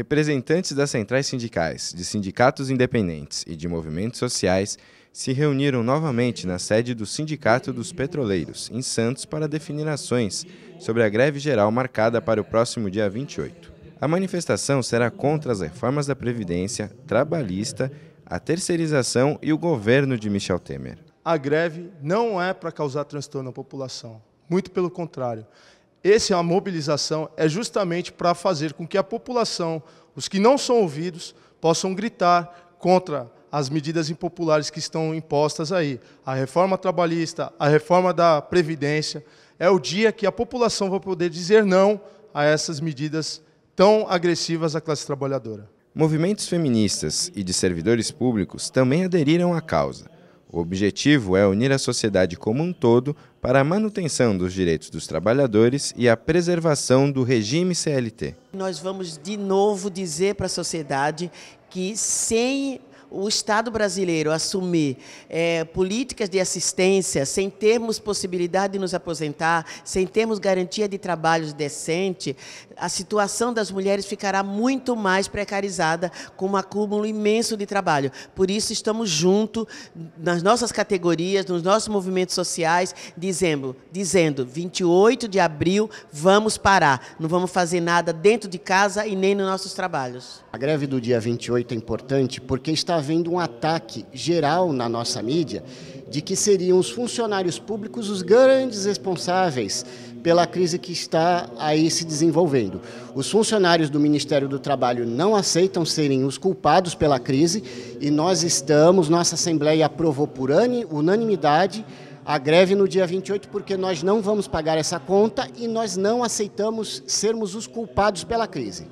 representantes das centrais sindicais, de sindicatos independentes e de movimentos sociais se reuniram novamente na sede do Sindicato dos Petroleiros, em Santos, para definir ações sobre a greve geral marcada para o próximo dia 28. A manifestação será contra as reformas da Previdência, trabalhista, a terceirização e o governo de Michel Temer. A greve não é para causar transtorno à população, muito pelo contrário. Essa é a mobilização, é justamente para fazer com que a população, os que não são ouvidos, possam gritar contra as medidas impopulares que estão impostas aí. A reforma trabalhista, a reforma da Previdência. É o dia que a população vai poder dizer não a essas medidas tão agressivas à classe trabalhadora. Movimentos feministas e de servidores públicos também aderiram à causa. O objetivo é unir a sociedade como um todo para a manutenção dos direitos dos trabalhadores e a preservação do regime CLT. Nós vamos de novo dizer para a sociedade que sem o Estado brasileiro assumir é, políticas de assistência sem termos possibilidade de nos aposentar, sem termos garantia de trabalho decente, a situação das mulheres ficará muito mais precarizada com um acúmulo imenso de trabalho. Por isso, estamos juntos nas nossas categorias, nos nossos movimentos sociais, dizendo, dizendo 28 de abril vamos parar, não vamos fazer nada dentro de casa e nem nos nossos trabalhos. A greve do dia 28 é importante porque está havendo um ataque geral na nossa mídia de que seriam os funcionários públicos os grandes responsáveis pela crise que está aí se desenvolvendo. Os funcionários do Ministério do Trabalho não aceitam serem os culpados pela crise e nós estamos, nossa Assembleia aprovou por unanimidade a greve no dia 28 porque nós não vamos pagar essa conta e nós não aceitamos sermos os culpados pela crise.